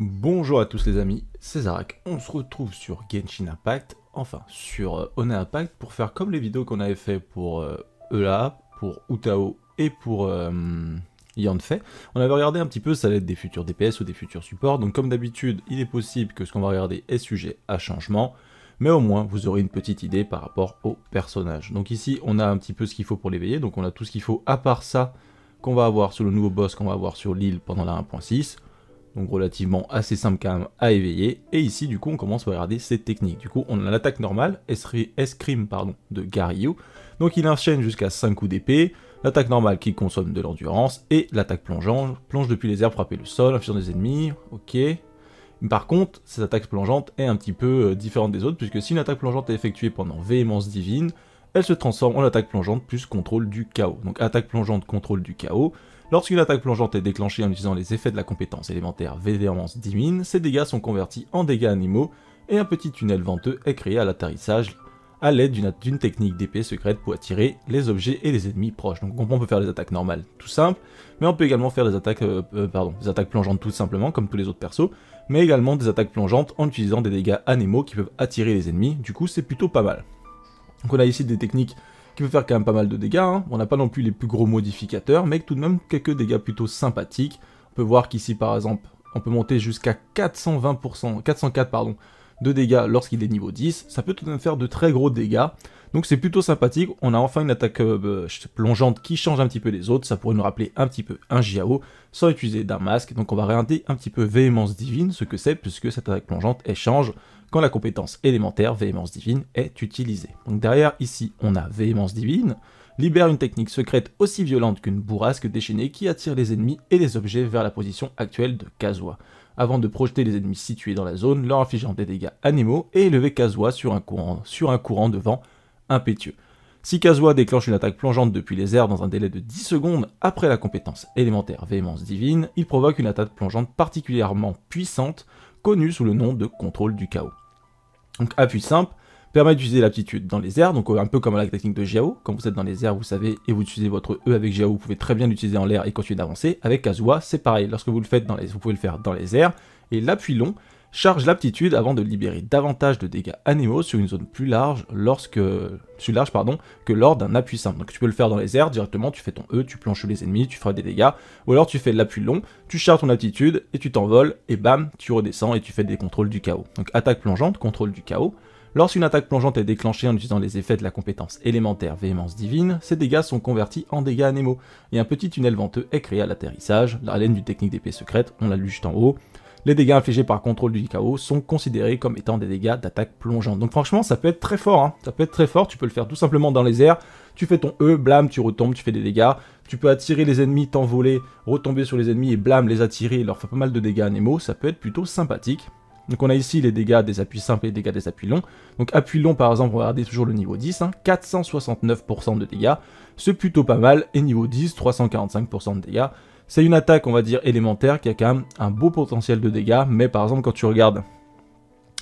Bonjour à tous les amis, c'est Zarak. On se retrouve sur Genshin Impact, enfin sur euh, Ona Impact, pour faire comme les vidéos qu'on avait fait pour Eula, e Ela, pour Utao et pour euh, Yanfei. On avait regardé un petit peu, ça l'aide des futurs DPS ou des futurs supports, donc comme d'habitude, il est possible que ce qu'on va regarder est sujet à changement, mais au moins vous aurez une petite idée par rapport aux personnages. Donc ici, on a un petit peu ce qu'il faut pour l'éveiller, donc on a tout ce qu'il faut à part ça qu'on va avoir sur le nouveau boss qu'on va avoir sur l'île pendant la 1.6, donc relativement assez simple quand même à éveiller, et ici du coup on commence à regarder cette technique. Du coup on a l'attaque normale, Escrime pardon, de Garyu. donc il enchaîne jusqu'à 5 coups d'épée, l'attaque normale qui consomme de l'endurance, et l'attaque plongeante, plonge depuis les airs, frapper le sol, infusion des ennemis, ok. Par contre, cette attaque plongeante est un petit peu euh, différente des autres, puisque si une attaque plongeante est effectuée pendant Véhémence Divine, elle se transforme en attaque plongeante plus contrôle du chaos. Donc attaque plongeante, contrôle du chaos. Lorsqu'une attaque plongeante est déclenchée en utilisant les effets de la compétence élémentaire 10 Dimine, ses dégâts sont convertis en dégâts animaux et un petit tunnel venteux est créé à l'atterrissage à l'aide d'une technique d'épée secrète pour attirer les objets et les ennemis proches. Donc on peut faire des attaques normales tout simple, mais on peut également faire des attaques, euh, euh, pardon, des attaques plongeantes tout simplement, comme tous les autres persos, mais également des attaques plongeantes en utilisant des dégâts animaux qui peuvent attirer les ennemis, du coup c'est plutôt pas mal. Donc on a ici des techniques qui peuvent faire quand même pas mal de dégâts. Hein. On n'a pas non plus les plus gros modificateurs, mais tout de même quelques dégâts plutôt sympathiques. On peut voir qu'ici par exemple, on peut monter jusqu'à 420%, 404 pardon, de dégâts lorsqu'il est niveau 10. Ça peut tout de même faire de très gros dégâts. Donc c'est plutôt sympathique, on a enfin une attaque euh, bah, plongeante qui change un petit peu les autres, ça pourrait nous rappeler un petit peu un JAO, sans utiliser d'un masque, donc on va regarder un petit peu Véhémence Divine, ce que c'est, puisque cette attaque plongeante, elle change quand la compétence élémentaire véhémence divine est utilisée. Donc derrière, ici, on a véhémence divine, libère une technique secrète aussi violente qu'une bourrasque déchaînée qui attire les ennemis et les objets vers la position actuelle de Kazuha, avant de projeter les ennemis situés dans la zone, leur infligeant des dégâts animaux et élever Kazuha sur un courant, sur un courant de vent impétueux. Si Kazuha déclenche une attaque plongeante depuis les airs dans un délai de 10 secondes après la compétence élémentaire Véhémence Divine, il provoque une attaque plongeante particulièrement puissante, connue sous le nom de contrôle du chaos. Donc appui simple permet d'utiliser l'aptitude dans les airs, donc euh, un peu comme la technique de Giao. Quand vous êtes dans les airs, vous savez, et vous utilisez votre E avec Giao, vous pouvez très bien l'utiliser en l'air et continuer d'avancer. Avec Kazuha, c'est pareil. Lorsque vous le faites dans les vous pouvez le faire dans les airs. Et l'appui long charge l'aptitude avant de libérer davantage de dégâts animaux sur une zone plus large lorsque plus large pardon que lors d'un appui simple. Donc tu peux le faire dans les airs directement, tu fais ton E, tu planches les ennemis, tu feras des dégâts, ou alors tu fais l'appui long, tu charges ton aptitude et tu t'envoles et bam, tu redescends et tu fais des contrôles du chaos. Donc attaque plongeante, contrôle du chaos. Lorsqu'une attaque plongeante est déclenchée en utilisant les effets de la compétence élémentaire Véhémence Divine, ces dégâts sont convertis en dégâts animaux, et un petit tunnel venteux est créé à l'atterrissage, la laine du technique d'épée secrète, on l'a lu juste en haut, les dégâts infligés par contrôle du KO sont considérés comme étant des dégâts d'attaque plongeante. Donc franchement, ça peut être très fort, hein. ça peut être très fort, tu peux le faire tout simplement dans les airs, tu fais ton E, blâme, tu retombes, tu fais des dégâts, tu peux attirer les ennemis, t'envoler, retomber sur les ennemis et blâme, les attirer, leur faire pas mal de dégâts animaux, ça peut être plutôt sympathique. Donc on a ici les dégâts des appuis simples et les dégâts des appuis longs. Donc appui long par exemple, regardez toujours le niveau 10, 469% hein. de dégâts, c'est plutôt pas mal, et niveau 10, 345% de dégâts, c'est une attaque, on va dire, élémentaire qui a quand même un beau potentiel de dégâts, mais par exemple, quand tu regardes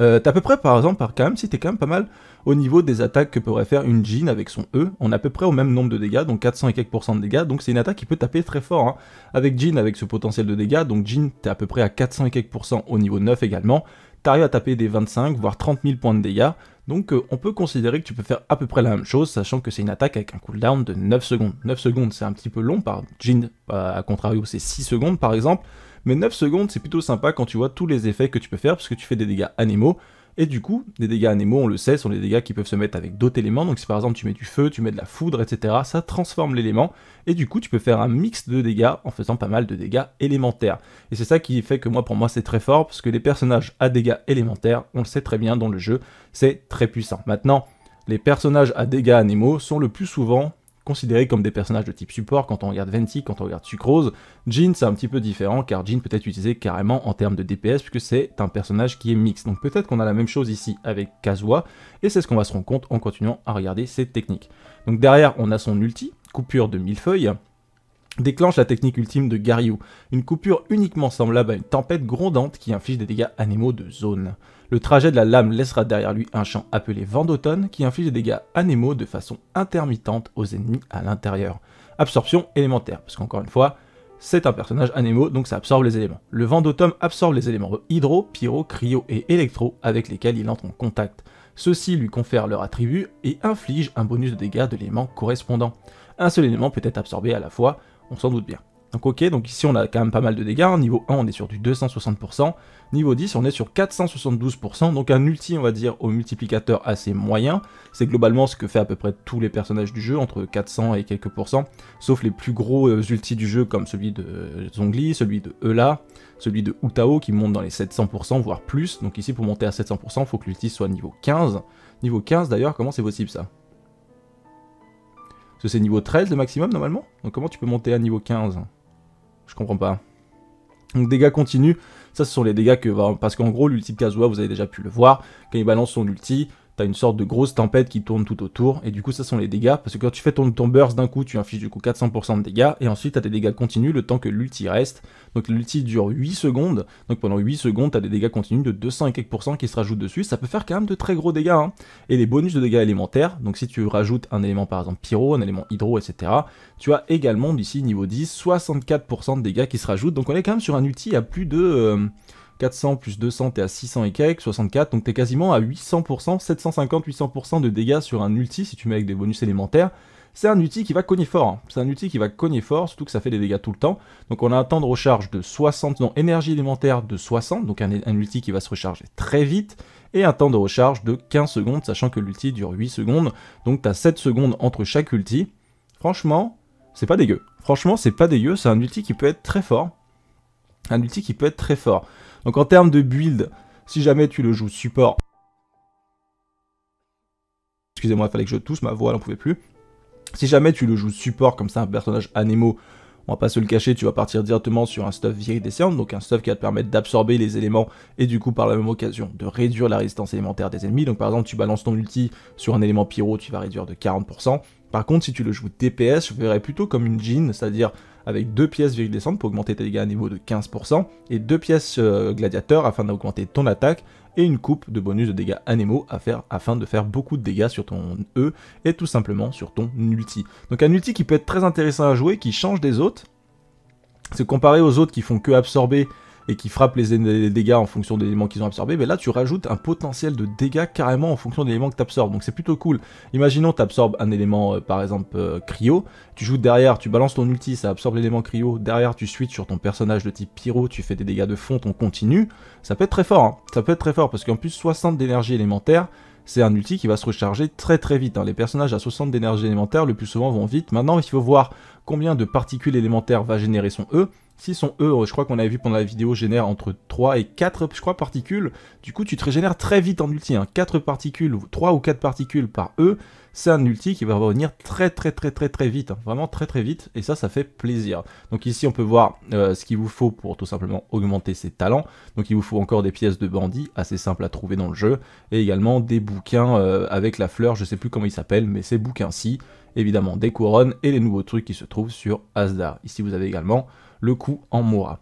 euh, à peu près, par exemple, par quand si t'es quand même pas mal au niveau des attaques que pourrait faire une Jean avec son E, on est à peu près au même nombre de dégâts, donc 400 et quelques pourcents de dégâts, donc c'est une attaque qui peut taper très fort hein. avec Jean avec ce potentiel de dégâts, donc Jean t'es à peu près à 400 et quelques pourcents au niveau 9 également, t'arrives à taper des 25, voire 30 000 points de dégâts, donc euh, on peut considérer que tu peux faire à peu près la même chose, sachant que c'est une attaque avec un cooldown de 9 secondes. 9 secondes c'est un petit peu long, par Jin, euh, à contrario c'est 6 secondes par exemple, mais 9 secondes c'est plutôt sympa quand tu vois tous les effets que tu peux faire, parce que tu fais des dégâts animaux, et du coup, les dégâts animaux, on le sait, sont des dégâts qui peuvent se mettre avec d'autres éléments. Donc si par exemple tu mets du feu, tu mets de la foudre, etc., ça transforme l'élément. Et du coup, tu peux faire un mix de dégâts en faisant pas mal de dégâts élémentaires. Et c'est ça qui fait que moi, pour moi, c'est très fort, parce que les personnages à dégâts élémentaires, on le sait très bien dans le jeu, c'est très puissant. Maintenant, les personnages à dégâts animaux sont le plus souvent considérés comme des personnages de type support quand on regarde Venti, quand on regarde Sucrose. Jean, c'est un petit peu différent car Jean peut être utilisé carrément en termes de DPS puisque c'est un personnage qui est mixte. Donc peut-être qu'on a la même chose ici avec Kazuha et c'est ce qu'on va se rendre compte en continuant à regarder cette technique. Donc derrière, on a son ulti, coupure de mille feuilles déclenche la technique ultime de Garyu, une coupure uniquement semblable à une tempête grondante qui inflige des dégâts animaux de zone. Le trajet de la lame laissera derrière lui un champ appelé vent d'automne qui inflige des dégâts anémaux de façon intermittente aux ennemis à l'intérieur. Absorption élémentaire, parce qu'encore une fois, c'est un personnage anémo, donc ça absorbe les éléments. Le vent d'automne absorbe les éléments hydro, pyro, cryo et électro avec lesquels il entre en contact. Ceux-ci lui confèrent leur attribut et infligent un bonus de dégâts de l'élément correspondant. Un seul élément peut être absorbé à la fois, on s'en doute bien. Donc ok, donc ici on a quand même pas mal de dégâts, niveau 1 on est sur du 260%, niveau 10 on est sur 472%, donc un ulti on va dire au multiplicateur assez moyen, c'est globalement ce que fait à peu près tous les personnages du jeu, entre 400 et quelques sauf les plus gros euh, ultis du jeu comme celui de euh, Zongli, celui de Eula, celui de Utao qui monte dans les 700% voire plus, donc ici pour monter à 700% il faut que l'ulti soit niveau 15, niveau 15 d'ailleurs comment c'est possible ça Parce que c'est niveau 13 le maximum normalement, donc comment tu peux monter à niveau 15 je comprends pas. Donc dégâts continus, ça ce sont les dégâts que... Bah, parce qu'en gros l'ulti de Kazuha, vous avez déjà pu le voir, quand il balance son ulti, t'as une sorte de grosse tempête qui tourne tout autour, et du coup, ça sont les dégâts, parce que quand tu fais ton, burst d'un coup, tu infliges du coup 400% de dégâts, et ensuite, t'as des dégâts continus le temps que l'ulti reste. Donc, l'ulti dure 8 secondes, donc pendant 8 secondes, t'as des dégâts continus de 200 et quelques qui se rajoutent dessus, ça peut faire quand même de très gros dégâts, hein. Et les bonus de dégâts élémentaires, donc si tu rajoutes un élément par exemple pyro, un élément hydro, etc., tu as également d'ici niveau 10, 64% de dégâts qui se rajoutent, donc on est quand même sur un ulti à plus de... Euh, 400 plus 200, t'es à 600 et quelques, 64, donc t'es quasiment à 800%, 750-800% de dégâts sur un ulti si tu mets avec des bonus élémentaires. C'est un ulti qui va cogner fort, hein. c'est un ulti qui va cogner fort, surtout que ça fait des dégâts tout le temps. Donc on a un temps de recharge de 60, non, énergie élémentaire de 60, donc un, un ulti qui va se recharger très vite, et un temps de recharge de 15 secondes, sachant que l'ulti dure 8 secondes, donc t'as 7 secondes entre chaque ulti. Franchement, c'est pas dégueu. Franchement, c'est pas dégueu, c'est un ulti qui peut être très fort. Un ulti qui peut être très fort. Donc en termes de build, si jamais tu le joues support, excusez-moi, il fallait que je tousse, ma voix n'en pouvait plus. Si jamais tu le joues support comme ça, un personnage anemo, on va pas se le cacher, tu vas partir directement sur un stuff viridescent, donc un stuff qui va te permettre d'absorber les éléments et du coup par la même occasion de réduire la résistance élémentaire des ennemis. Donc par exemple tu balances ton ulti sur un élément pyro, tu vas réduire de 40%. Par contre si tu le joues DPS, je verrais plutôt comme une jean, c'est-à-dire avec deux pièces virgule descente pour augmenter tes dégâts à niveau de 15%, et deux pièces gladiateurs gladiateur afin d'augmenter ton attaque, et une coupe de bonus de dégâts animaux à faire afin de faire beaucoup de dégâts sur ton E et tout simplement sur ton ulti. Donc un ulti qui peut être très intéressant à jouer, qui change des autres, c'est comparé aux autres qui font que absorber et qui frappe les, dégâts en fonction des éléments qu'ils ont absorbés, mais ben là tu rajoutes un potentiel de dégâts carrément en fonction des éléments que tu absorbes. Donc c'est plutôt cool. Imaginons tu absorbes un élément euh, par exemple euh, cryo, tu joues derrière, tu balances ton ulti, ça absorbe l'élément cryo, derrière tu switches sur ton personnage de type pyro, tu fais des dégâts de fond, on continue, ça peut être très fort, hein. ça peut être très fort parce qu'en plus 60 d'énergie élémentaire, c'est un ulti qui va se recharger très très vite. Hein. Les personnages à 60 d'énergie élémentaire le plus souvent vont vite. Maintenant, il faut voir combien de particules élémentaires va générer son E. S'ils sont E, je crois qu'on avait vu pendant la vidéo, génère entre 3 et 4, je crois, particules, du coup tu te régénères très vite en ulti. 4 hein. particules, 3 ou 4 particules par E, c'est un ulti qui va revenir très très très très très vite. Hein. Vraiment très très vite, et ça, ça fait plaisir. Donc ici, on peut voir euh, ce qu'il vous faut pour tout simplement augmenter ses talents. Donc il vous faut encore des pièces de bandits, assez simples à trouver dans le jeu, et également des bouquins euh, avec la fleur, je ne sais plus comment il s'appelle, mais ces bouquins-ci, évidemment des couronnes et les nouveaux trucs qui se trouvent sur Asdar. Ici vous avez également le coup en Mora.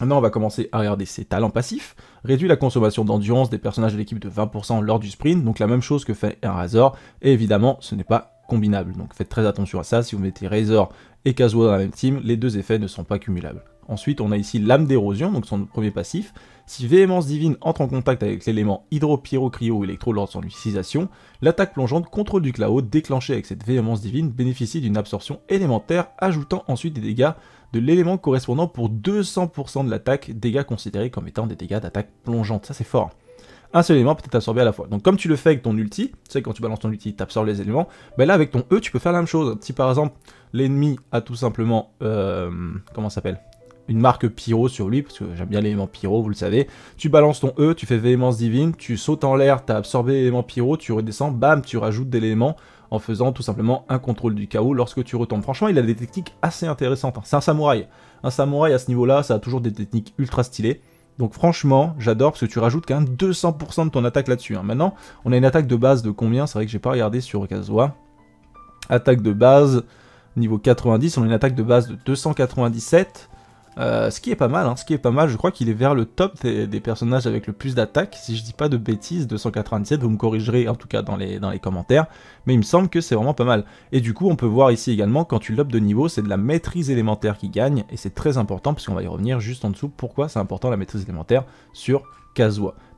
Maintenant, on va commencer à regarder ses talents passifs. Réduit la consommation d'endurance des personnages de l'équipe de 20% lors du sprint, donc la même chose que fait un Razor, et évidemment, ce n'est pas combinable. Donc faites très attention à ça, si vous mettez Razor et Kazuo dans la même team, les deux effets ne sont pas cumulables. Ensuite, on a ici l'âme d'érosion, donc son premier passif, si Véhémence Divine entre en contact avec l'élément hydro-pyro-cryo électro lors de son utilisation, l'attaque plongeante Contrôle du clao déclenchée avec cette Véhémence Divine bénéficie d'une absorption élémentaire ajoutant ensuite des dégâts de l'élément correspondant pour 200% de l'attaque, dégâts considérés comme étant des dégâts d'attaque plongeante. Ça c'est fort un seul élément peut être absorbé à la fois. Donc comme tu le fais avec ton ulti, tu sais quand tu balances ton ulti, tu absorbes les éléments, ben là avec ton E tu peux faire la même chose. Si par exemple l'ennemi a tout simplement, euh, comment ça s'appelle une marque pyro sur lui, parce que j'aime bien l'élément pyro, vous le savez. Tu balances ton E, tu fais véhémence divine, tu sautes en l'air, as absorbé l'élément pyro, tu redescends, bam, tu rajoutes des éléments en faisant tout simplement un contrôle du chaos lorsque tu retombes. Franchement, il a des techniques assez intéressantes. Hein. C'est un samouraï. Un samouraï à ce niveau-là, ça a toujours des techniques ultra stylées. Donc franchement, j'adore parce que tu rajoutes quand même 200% de ton attaque là-dessus. Hein. Maintenant, on a une attaque de base de combien C'est vrai que j'ai pas regardé sur Kazoa. Attaque de base niveau 90, on a une attaque de base de 297. Euh, ce qui est pas mal, hein, ce qui est pas mal, je crois qu'il est vers le top des, personnages avec le plus d'attaques, si je dis pas de bêtises, 297, vous me corrigerez en tout cas dans les, dans les commentaires, mais il me semble que c'est vraiment pas mal. Et du coup on peut voir ici également, quand tu lobes de niveau, c'est de la maîtrise élémentaire qui gagne, et c'est très important, puisqu'on va y revenir juste en dessous, pourquoi c'est important la maîtrise élémentaire sur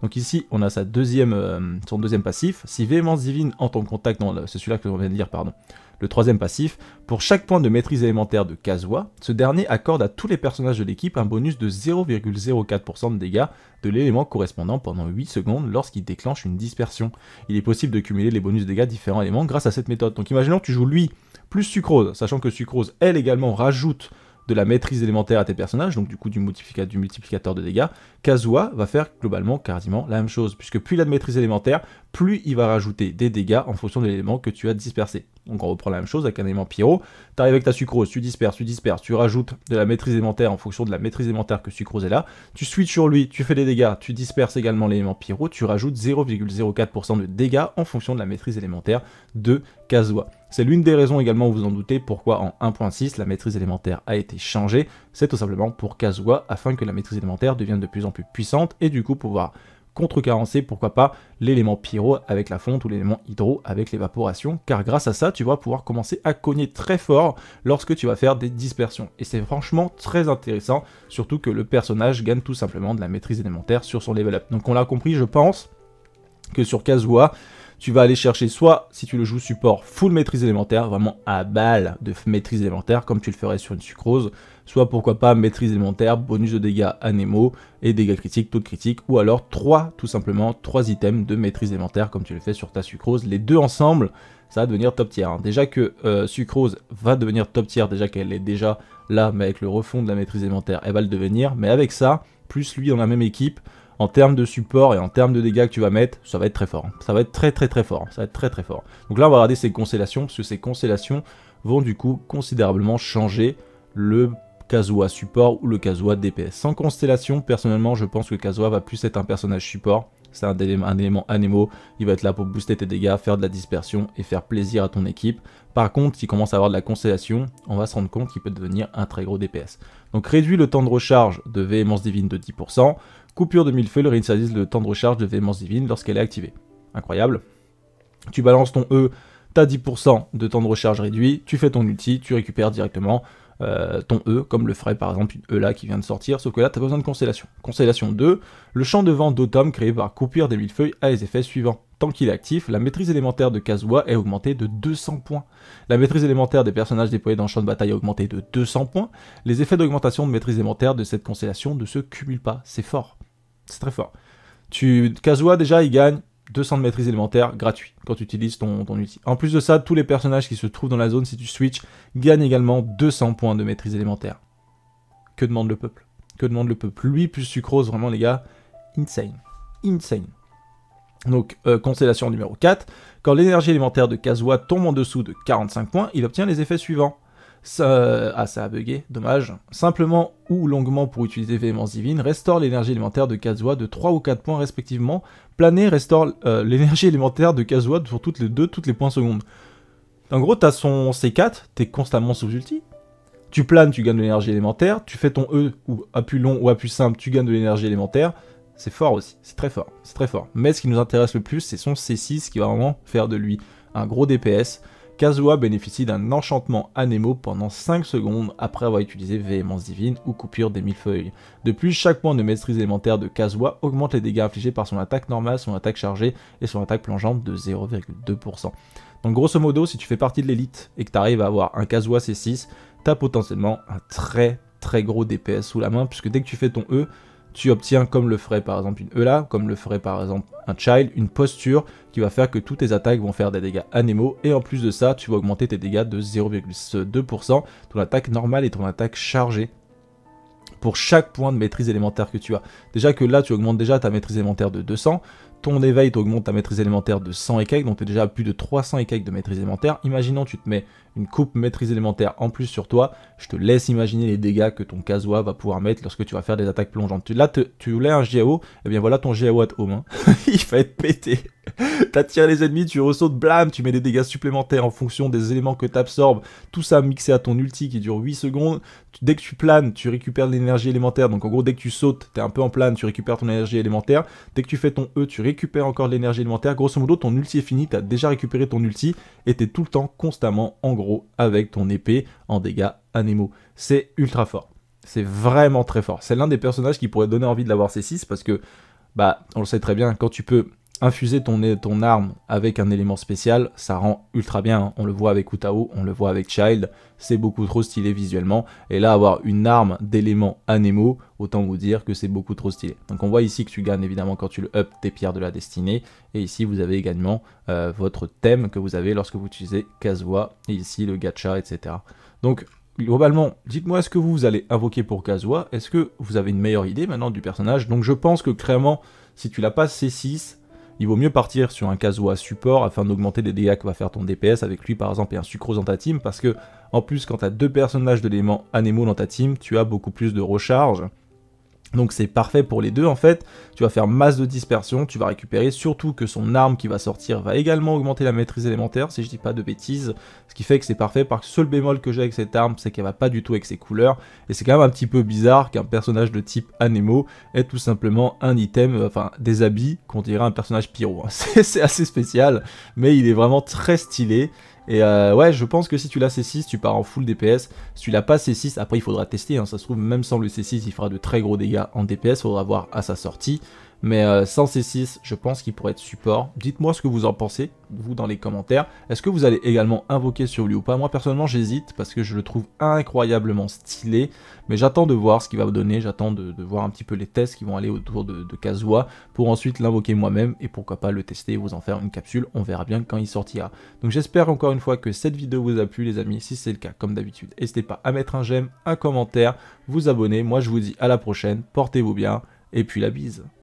donc ici, on a sa deuxième, euh, son deuxième passif. Si Véhémence Divine entre en contact, c'est celui-là que l'on vient de lire, pardon. Le troisième passif, pour chaque point de maîtrise élémentaire de Kazwa, ce dernier accorde à tous les personnages de l'équipe un bonus de 0,04% de dégâts de l'élément correspondant pendant 8 secondes lorsqu'il déclenche une dispersion. Il est possible de cumuler les bonus de dégâts différents éléments grâce à cette méthode. Donc imaginons que tu joues lui, plus Sucrose, sachant que Sucrose, elle également, rajoute de la maîtrise élémentaire à tes personnages, donc du coup du, multiplicateur, de dégâts, Kazuha va faire globalement quasiment la même chose, puisque plus il a de maîtrise élémentaire, plus il va rajouter des dégâts en fonction de l'élément que tu as dispersé. Donc on reprend la même chose avec un élément pyro, t'arrives avec ta sucrose, tu disperses, tu disperses, tu rajoutes de la maîtrise élémentaire en fonction de la maîtrise élémentaire que sucrose est là, tu switches sur lui, tu fais des dégâts, tu disperses également l'élément pyro, tu rajoutes 0,04% de dégâts en fonction de la maîtrise élémentaire de Kazuha. C'est l'une des raisons également, vous vous en doutez, pourquoi en 1.6 la maîtrise élémentaire a été changée. C'est tout simplement pour Kazuha, afin que la maîtrise élémentaire devienne de plus en plus puissante et du coup pouvoir contrecarrencer, pourquoi pas, l'élément pyro avec la fonte ou l'élément hydro avec l'évaporation, car grâce à ça, tu vas pouvoir commencer à cogner très fort lorsque tu vas faire des dispersions. Et c'est franchement très intéressant, surtout que le personnage gagne tout simplement de la maîtrise élémentaire sur son level up. Donc on l'a compris, je pense que sur Kazuha, tu vas aller chercher soit, si tu le joues support, full maîtrise élémentaire, vraiment à balle de maîtrise élémentaire, comme tu le ferais sur une sucrose, soit pourquoi pas maîtrise élémentaire, bonus de dégâts anémo et dégâts critiques, taux de critique, ou alors 3, tout simplement, 3 items de maîtrise élémentaire, comme tu le fais sur ta sucrose, les deux ensemble, ça va devenir top tier. Hein. Déjà que euh, Sucrose va devenir top tier, déjà qu'elle est déjà là, mais avec le refond de la maîtrise élémentaire, elle va le devenir. Mais avec ça, plus lui dans la même équipe, en termes de support et en termes de dégâts que tu vas mettre, ça va être très fort. Ça va être très très très fort. Ça va être très très fort. Donc là, on va regarder ces constellations, parce que ces constellations vont du coup considérablement changer le Kazuha support ou le Kazuha DPS. Sans constellation, personnellement, je pense que Kazuha va plus être un personnage support. C'est un, élément animo. il va être là pour booster tes dégâts, faire de la dispersion et faire plaisir à ton équipe. Par contre, s'il commence à avoir de la constellation, on va se rendre compte qu'il peut devenir un très gros DPS. Donc réduit le temps de recharge de Véhémence Divine de 10%, Coupure de millefeuille, le réinitialise le temps de recharge de Véhémence Divine lorsqu'elle est activée. Incroyable. Tu balances ton E, t'as 10% de temps de recharge réduit, tu fais ton ulti, tu récupères directement euh, ton E, comme le ferait par exemple une E là qui vient de sortir, sauf que là t'as besoin de constellation. Constellation 2, le champ de vent d'automne créé par Coupure des millefeuilles a les effets suivants. Tant qu'il est actif, la maîtrise élémentaire de Kazuha est augmentée de 200 points. La maîtrise élémentaire des personnages déployés dans le champ de bataille a augmenté de 200 points. Les effets d'augmentation de maîtrise élémentaire de cette constellation ne se cumulent pas, c'est fort. C'est très fort. Tu, Kazuha, déjà, il gagne 200 de maîtrise élémentaire gratuit quand tu utilises ton, outil. En plus de ça, tous les personnages qui se trouvent dans la zone, si tu switches, gagnent également 200 points de maîtrise élémentaire. Que demande le peuple Que demande le peuple Lui plus Sucrose, vraiment les gars, insane. Insane. Donc, euh, constellation numéro 4, quand l'énergie élémentaire de Kazuha tombe en dessous de 45 points, il obtient les effets suivants. Ça... Ah, ça a bugué, dommage. Simplement ou longuement pour utiliser Véhémence Divine, restaure l'énergie élémentaire de Kazuha de 3 ou 4 points respectivement. Planer restaure euh, l'énergie élémentaire de Kazuha pour toutes les 2 toutes les points secondes. En gros, t'as son C4, t'es constamment sous ulti. Tu planes, tu gagnes de l'énergie élémentaire. Tu fais ton E ou plus long ou plus simple, tu gagnes de l'énergie élémentaire. C'est fort aussi, c'est très fort, c'est très fort. Mais ce qui nous intéresse le plus, c'est son C6 qui va vraiment faire de lui un gros DPS. Kazuha bénéficie d'un enchantement Anemo pendant 5 secondes après avoir utilisé Véhémence Divine ou Coupure des Millefeuilles. De plus, chaque point de maîtrise élémentaire de Kazuha augmente les dégâts infligés par son attaque normale, son attaque chargée et son attaque plongeante de 0,2%. Donc grosso modo, si tu fais partie de l'élite et que tu arrives à avoir un Kazuha C6, t'as potentiellement un très très gros DPS sous la main puisque dès que tu fais ton E, tu obtiens, comme le ferait par exemple une Eula, comme le ferait par exemple un Child, une posture qui va faire que toutes tes attaques vont faire des dégâts animaux et en plus de ça, tu vas augmenter tes dégâts de 0,2%, ton attaque normale et ton attaque chargée pour chaque point de maîtrise élémentaire que tu as. Déjà que là, tu augmentes déjà ta maîtrise élémentaire de 200, ton éveil t'augmente ta maîtrise élémentaire de 100 écailles, donc t'es déjà à plus de 300 et de maîtrise élémentaire. Imaginons tu te mets une coupe maîtrise élémentaire en plus sur toi, je te laisse imaginer les dégâts que ton casoa va pouvoir mettre lorsque tu vas faire des attaques plongeantes. Là, tu voulais un GAO, et eh bien voilà ton GAO at home. Il va être pété. T'attires les ennemis, tu ressautes, blâme, tu mets des dégâts supplémentaires en fonction des éléments que t'absorbes. Tout ça mixé à ton ulti qui dure 8 secondes. Dès que tu planes, tu récupères de l'énergie élémentaire. Donc en gros, dès que tu sautes, t'es un peu en plane, tu récupères ton énergie élémentaire. Dès que tu fais ton E, tu récupères encore de l'énergie élémentaire. Grosso modo, ton ulti est fini, t'as déjà récupéré ton ulti et t'es tout le temps constamment en gros avec ton épée en dégâts anémo. C'est ultra fort. C'est vraiment très fort. C'est l'un des personnages qui pourrait donner envie de l'avoir C6 parce que, bah, on le sait très bien, quand tu peux infuser ton, ton arme avec un élément spécial, ça rend ultra bien. Hein. On le voit avec Utao, on le voit avec Child, c'est beaucoup trop stylé visuellement. Et là, avoir une arme d'éléments anemo, autant vous dire que c'est beaucoup trop stylé. Donc on voit ici que tu gagnes évidemment quand tu le up tes pierres de la destinée. Et ici, vous avez également euh, votre thème que vous avez lorsque vous utilisez Kazua. et ici le gacha, etc. Donc globalement, dites-moi ce que vous allez invoquer pour Kazua. Est-ce que vous avez une meilleure idée maintenant du personnage Donc je pense que clairement, si tu l'as pas C6, il vaut mieux partir sur un à support afin d'augmenter les dégâts que va faire ton DPS avec lui par exemple et un Sucrose dans ta team parce que en plus quand tu as deux personnages de l'élément Anemo dans ta team, tu as beaucoup plus de recharge donc c'est parfait pour les deux en fait, tu vas faire masse de dispersion, tu vas récupérer, surtout que son arme qui va sortir va également augmenter la maîtrise élémentaire, si je dis pas de bêtises, ce qui fait que c'est parfait, par que seul bémol que j'ai avec cette arme, c'est qu'elle va pas du tout avec ses couleurs, et c'est quand même un petit peu bizarre qu'un personnage de type Anemo ait tout simplement un item, enfin des habits qu'on dirait un personnage pyro, hein. c'est assez spécial, mais il est vraiment très stylé, et euh, ouais, je pense que si tu l'as C6, tu pars en full DPS. Si tu l'as pas C6, après il faudra tester, hein. ça se trouve, même sans le C6, il fera de très gros dégâts en DPS, faudra voir à sa sortie. Mais sans c 6, je pense qu'il pourrait être support. Dites-moi ce que vous en pensez, vous, dans les commentaires. Est-ce que vous allez également invoquer sur lui ou pas Moi, personnellement, j'hésite parce que je le trouve incroyablement stylé. Mais j'attends de voir ce qu'il va vous donner. J'attends de, voir un petit peu les tests qui vont aller autour de, de pour ensuite l'invoquer moi-même et pourquoi pas le tester et vous en faire une capsule. On verra bien quand il sortira. Donc, j'espère encore une fois que cette vidéo vous a plu, les amis. Si c'est le cas, comme d'habitude, n'hésitez pas à mettre un j'aime, un commentaire, vous abonner. Moi, je vous dis à la prochaine. Portez-vous bien. Et puis la bise.